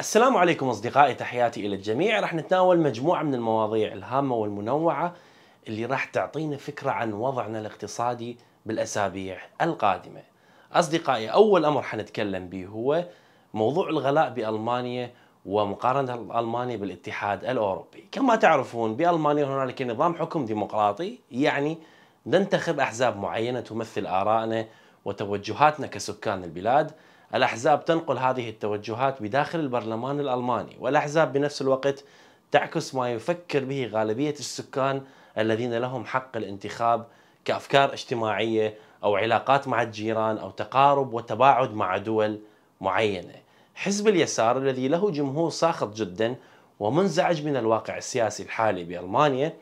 السلام عليكم اصدقائي تحياتي الى الجميع راح نتناول مجموعه من المواضيع الهامه والمنوعه اللي راح تعطينا فكره عن وضعنا الاقتصادي بالاسابيع القادمه. اصدقائي اول امر حنتكلم به هو موضوع الغلاء بالمانيا ومقارنه المانيا بالاتحاد الاوروبي. كما تعرفون بالمانيا هنالك نظام حكم ديمقراطي يعني ننتخب احزاب معينه تمثل ارائنا وتوجهاتنا كسكان البلاد. الأحزاب تنقل هذه التوجهات بداخل البرلمان الألماني والأحزاب بنفس الوقت تعكس ما يفكر به غالبية السكان الذين لهم حق الانتخاب كأفكار اجتماعية أو علاقات مع الجيران أو تقارب وتباعد مع دول معينة حزب اليسار الذي له جمهور ساخط جدا ومنزعج من الواقع السياسي الحالي بألمانيا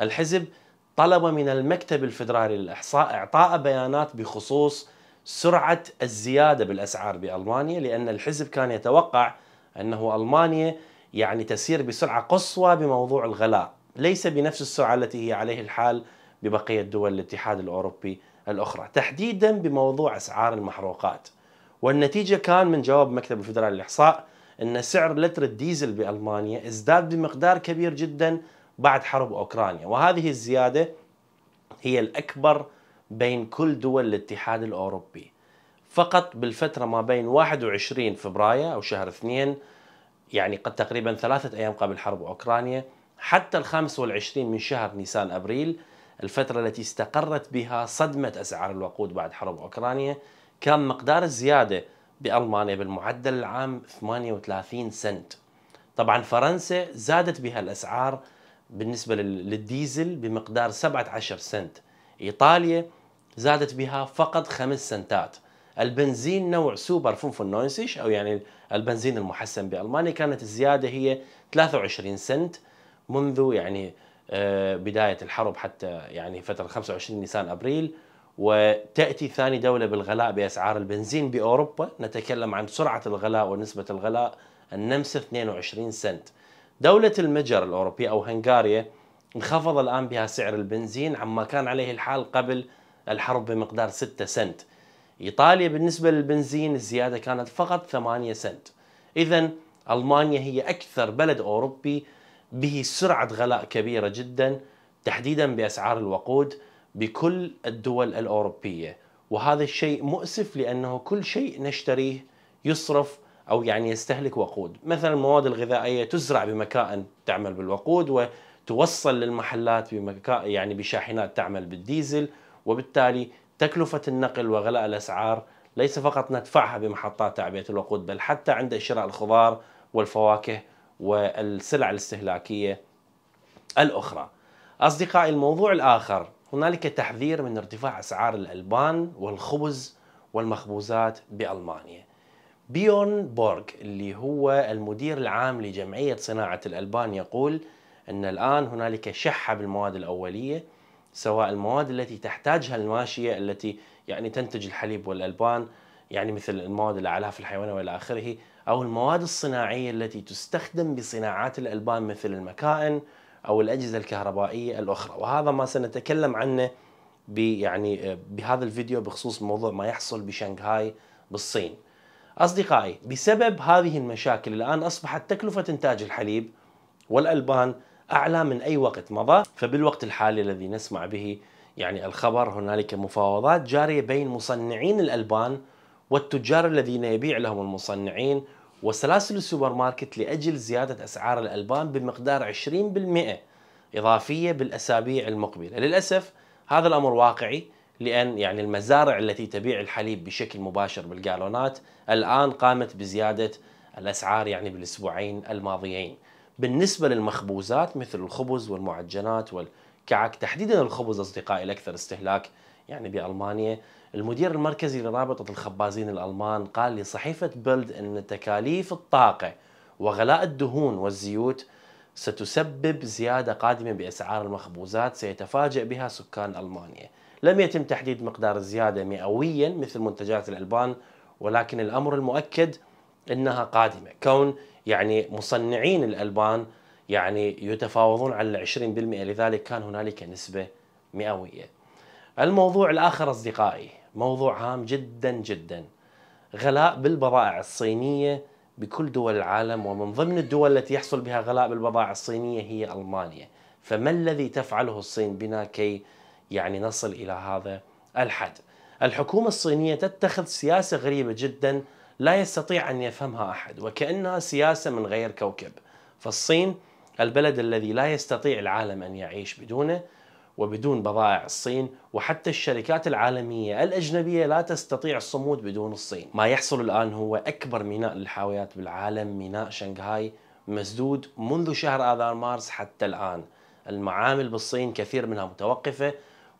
الحزب طلب من المكتب الفدرالي للإحصاء إعطاء بيانات بخصوص سرعه الزياده بالاسعار بالمانيا لان الحزب كان يتوقع انه المانيا يعني تسير بسرعه قصوى بموضوع الغلاء، ليس بنفس السرعه التي هي عليه الحال ببقيه دول الاتحاد الاوروبي الاخرى، تحديدا بموضوع اسعار المحروقات. والنتيجه كان من جواب مكتب الفدرالي للاحصاء ان سعر لتر الديزل بالمانيا ازداد بمقدار كبير جدا بعد حرب اوكرانيا، وهذه الزياده هي الاكبر بين كل دول الاتحاد الأوروبي فقط بالفترة ما بين 21 فبراير أو شهر اثنين يعني قد تقريبا ثلاثة أيام قبل حرب أوكرانيا حتى الخامس والعشرين من شهر نيسان أبريل الفترة التي استقرت بها صدمة أسعار الوقود بعد حرب أوكرانيا كان مقدار الزيادة بألمانيا بالمعدل العام 38 سنت طبعا فرنسا زادت بها الأسعار بالنسبة للديزل بمقدار 17 سنت إيطاليا زادت بها فقط خمس سنتات البنزين نوع سوبر فونفونويسيش أو يعني البنزين المحسن بألمانيا كانت الزيادة هي 23 سنت منذ يعني آه، بداية الحرب حتى يعني فترة 25 نيسان أبريل وتأتي ثاني دولة بالغلاء بأسعار البنزين بأوروبا نتكلم عن سرعة الغلاء ونسبة الغلاء النمسا 22 سنت دولة المجر الأوروبية أو هنغاريا انخفض الآن بها سعر البنزين عما كان عليه الحال قبل الحرب بمقدار 6 سنت إيطاليا بالنسبة للبنزين الزيادة كانت فقط 8 سنت إذا ألمانيا هي أكثر بلد أوروبي به سرعة غلاء كبيرة جدا تحديدا بأسعار الوقود بكل الدول الأوروبية وهذا الشيء مؤسف لأنه كل شيء نشتريه يصرف أو يعني يستهلك وقود مثلا المواد الغذائية تزرع بمكائن تعمل بالوقود توصل للمحلات بمكا يعني بشاحنات تعمل بالديزل وبالتالي تكلفة النقل وغلاء الأسعار ليس فقط ندفعها بمحطات تعبئة الوقود بل حتى عند شراء الخضار والفواكه والسلع الاستهلاكية الأخرى أصدقائي الموضوع الآخر هنالك تحذير من ارتفاع أسعار الألبان والخبز والمخبوزات بألمانيا بيون بورغ اللي هو المدير العام لجمعية صناعة الألبان يقول أن الآن هنالك شحة بالمواد الأولية سواء المواد التي تحتاجها الماشية التي يعني تنتج الحليب والألبان يعني مثل المواد الأعلاف الحيوانية وإلى آخره أو المواد الصناعية التي تستخدم بصناعات الألبان مثل المكائن أو الأجهزة الكهربائية الأخرى وهذا ما سنتكلم عنه يعني بهذا الفيديو بخصوص موضوع ما يحصل بشنغهاي بالصين أصدقائي بسبب هذه المشاكل الآن أصبحت تكلفة إنتاج الحليب والألبان أعلى من أي وقت مضى فبالوقت الحالي الذي نسمع به يعني الخبر هنالك مفاوضات جارية بين مصنعين الألبان والتجار الذين يبيع لهم المصنعين وسلاسل السوبر ماركت لأجل زيادة أسعار الألبان بمقدار 20% إضافية بالأسابيع المقبلة للأسف هذا الأمر واقعي لأن يعني المزارع التي تبيع الحليب بشكل مباشر بالجالونات الآن قامت بزيادة الأسعار يعني بالأسبوعين الماضيين بالنسبة للمخبوزات مثل الخبز والمعجنات والكعك تحديدا الخبز أصدقائي الأكثر استهلاك يعني بألمانيا المدير المركزي لرابطة الخبازين الألمان قال لصحيفة بيلد أن تكاليف الطاقة وغلاء الدهون والزيوت ستسبب زيادة قادمة بأسعار المخبوزات سيتفاجأ بها سكان ألمانيا لم يتم تحديد مقدار الزيادة مئويا مثل منتجات الألبان ولكن الأمر المؤكد أنها قادمة كون يعني مصنعين الالبان يعني يتفاوضون على 20% لذلك كان هنالك نسبه مئويه. الموضوع الاخر اصدقائي موضوع هام جدا جدا غلاء بالبضائع الصينيه بكل دول العالم ومن ضمن الدول التي يحصل بها غلاء بالبضائع الصينيه هي المانيا. فما الذي تفعله الصين بنا كي يعني نصل الى هذا الحد؟ الحكومه الصينيه تتخذ سياسه غريبه جدا لا يستطيع ان يفهمها احد وكانها سياسه من غير كوكب فالصين البلد الذي لا يستطيع العالم ان يعيش بدونه وبدون بضائع الصين وحتى الشركات العالميه الاجنبيه لا تستطيع الصمود بدون الصين. ما يحصل الان هو اكبر ميناء للحاويات بالعالم ميناء شنغهاي مسدود منذ شهر اذار مارس حتى الان. المعامل بالصين كثير منها متوقفه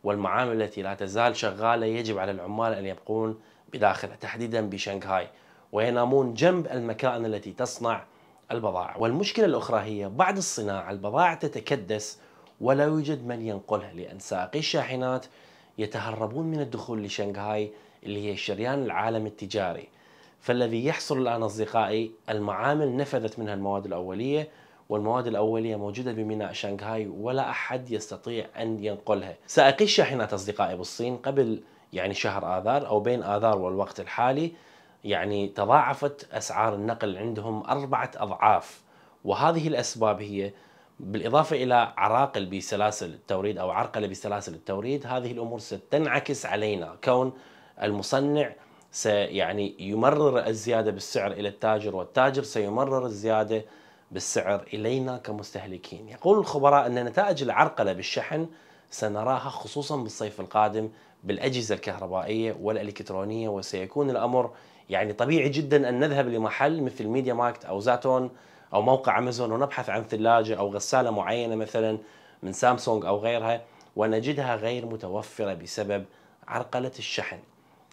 والمعامل التي لا تزال شغاله يجب على العمال ان يبقون بداخلها تحديدا بشنغهاي. وينامون جنب المكائن التي تصنع البضائع والمشكلة الأخرى هي بعد الصناعة البضائع تتكدس ولا يوجد من ينقلها لأن سائقي الشاحنات يتهربون من الدخول لشنغهاي اللي هي شريان العالم التجاري فالذي يحصل الآن أصدقائي المعامل نفذت منها المواد الأولية والمواد الأولية موجودة بميناء شنغهاي ولا أحد يستطيع أن ينقلها سائقي الشاحنات أصدقائي بالصين قبل يعني شهر آذار أو بين آذار والوقت الحالي يعني تضاعفت اسعار النقل عندهم اربعه اضعاف وهذه الاسباب هي بالاضافه الى عراقل بسلاسل التوريد او عرقله بسلاسل التوريد هذه الامور ستنعكس علينا كون المصنع سيعني يمرر الزياده بالسعر الى التاجر والتاجر سيمرر الزياده بالسعر الينا كمستهلكين. يقول الخبراء ان نتائج العرقله بالشحن سنراها خصوصا بالصيف القادم بالاجهزه الكهربائيه والالكترونيه وسيكون الامر يعني طبيعي جدا أن نذهب لمحل مثل ميديا ماركت أو زاتون أو موقع أمازون ونبحث عن ثلاجة أو غسالة معينة مثلا من سامسونج أو غيرها ونجدها غير متوفرة بسبب عرقلة الشحن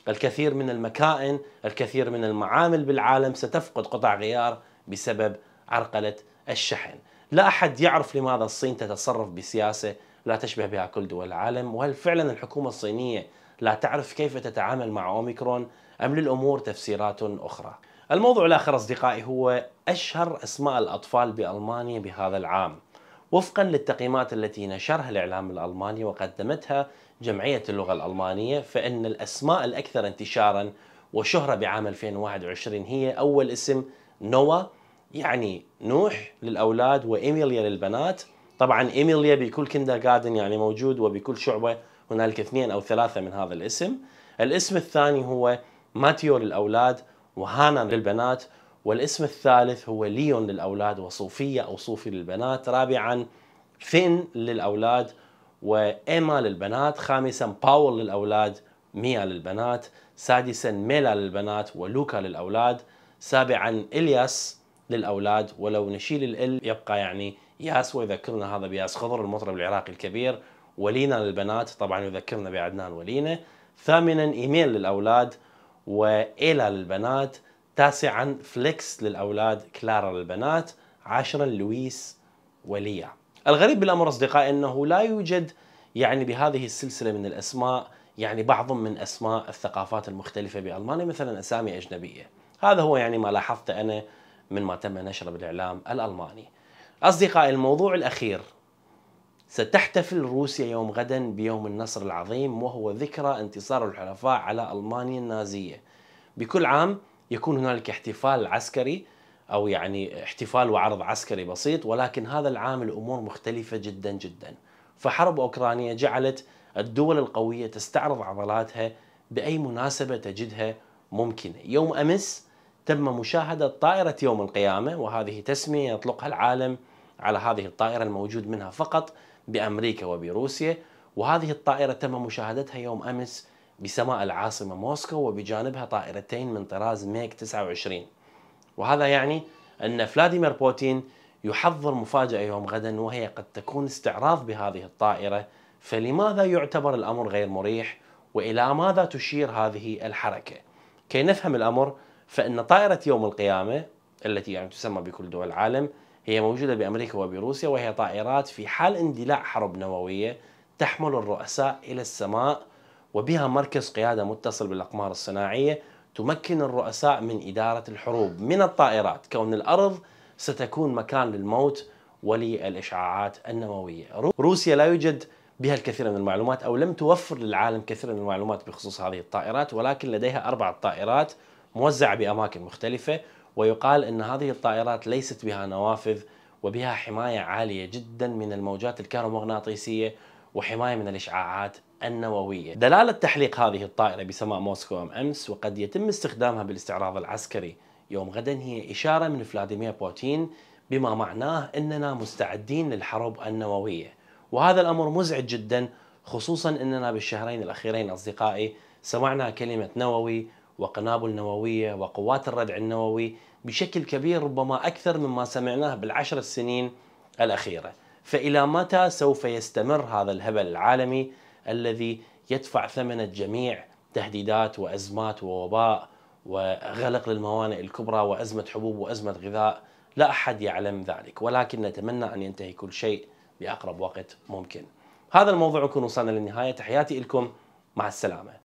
الكثير من المكائن الكثير من المعامل بالعالم ستفقد قطع غيار بسبب عرقلة الشحن لا أحد يعرف لماذا الصين تتصرف بسياسة لا تشبه بها كل دول العالم وهل فعلا الحكومة الصينية لا تعرف كيف تتعامل مع أوميكرون أم للأمور تفسيرات أخرى الموضوع الآخر أصدقائي هو أشهر أسماء الأطفال بألمانيا بهذا العام وفقا للتقييمات التي نشرها الإعلام الألماني وقدمتها جمعية اللغة الألمانية فإن الأسماء الأكثر انتشارا وشهرة بعام 2021 هي أول اسم نوا يعني نوح للأولاد وإيميليا للبنات طبعا إيميليا بكل كندر جاردن يعني موجود وبكل شعبة هنالك اثنين أو ثلاثة من هذا الاسم الاسم الثاني هو ماتيو للأولاد وهانا للبنات والاسم الثالث هو ليون للأولاد وصوفية أو صوفي للبنات رابعا فين للأولاد وإيما للبنات خامسا باول للأولاد ميا للبنات سادسا ميلا للبنات ولوكا للأولاد سابعا إلياس للأولاد ولو نشيل ال يبقى يعني ياس ويذكرنا هذا بياس خضر المطرب العراقي الكبير ولينا للبنات طبعا يذكرنا بعدنان ولينا ثامنا ايميل للاولاد وإيلا للبنات تاسعا فليكس للاولاد كلارا للبنات عاشرا لويس وليا الغريب بالامر اصدقائي انه لا يوجد يعني بهذه السلسله من الاسماء يعني بعض من اسماء الثقافات المختلفه بالمانيا مثلا اسامي اجنبيه هذا هو يعني ما لاحظته انا من ما تم نشره بالاعلام الالماني اصدقائي الموضوع الاخير ستحتفل روسيا يوم غدا بيوم النصر العظيم وهو ذكرى انتصار الحلفاء على المانيا النازيه. بكل عام يكون هنالك احتفال عسكري او يعني احتفال وعرض عسكري بسيط ولكن هذا العام الامور مختلفه جدا جدا. فحرب اوكرانيا جعلت الدول القويه تستعرض عضلاتها باي مناسبه تجدها ممكنه. يوم امس تم مشاهده طائره يوم القيامه وهذه تسميه يطلقها العالم على هذه الطائره الموجود منها فقط بأمريكا وبروسيا وهذه الطائرة تم مشاهدتها يوم أمس بسماء العاصمة موسكو وبجانبها طائرتين من طراز ميك 29 وهذا يعني أن فلاديمير بوتين يحضر مفاجأة يوم غدا وهي قد تكون استعراض بهذه الطائرة فلماذا يعتبر الأمر غير مريح وإلى ماذا تشير هذه الحركة كي نفهم الأمر فإن طائرة يوم القيامة التي يعني تسمى بكل دول العالم هي موجودة بأمريكا وبروسيا وهي طائرات في حال اندلاع حرب نووية تحمل الرؤساء إلى السماء وبها مركز قيادة متصل بالأقمار الصناعية تمكن الرؤساء من إدارة الحروب من الطائرات كون الأرض ستكون مكان للموت وللإشعاعات النووية روسيا لا يوجد بها الكثير من المعلومات أو لم توفر للعالم كثير من المعلومات بخصوص هذه الطائرات ولكن لديها أربع طائرات موزعة بأماكن مختلفة ويقال أن هذه الطائرات ليست بها نوافذ وبها حماية عالية جدا من الموجات الكهرومغناطيسية وحماية من الإشعاعات النووية دلالة تحليق هذه الطائرة بسماء موسكو أم أمس وقد يتم استخدامها بالاستعراض العسكري يوم غدا هي إشارة من فلاديمير بوتين بما معناه أننا مستعدين للحرب النووية وهذا الأمر مزعج جدا خصوصا أننا بالشهرين الأخيرين أصدقائي سمعنا كلمة نووي وقنابل نووية وقوات الردع النووي بشكل كبير ربما أكثر مما سمعناه بالعشر السنين الأخيرة فإلى متى سوف يستمر هذا الهبل العالمي الذي يدفع ثمن الجميع تهديدات وأزمات ووباء وغلق للموانئ الكبرى وأزمة حبوب وأزمة غذاء لا أحد يعلم ذلك ولكن نتمنى أن ينتهي كل شيء بأقرب وقت ممكن هذا الموضوع يكون وصلنا للنهاية تحياتي لكم مع السلامة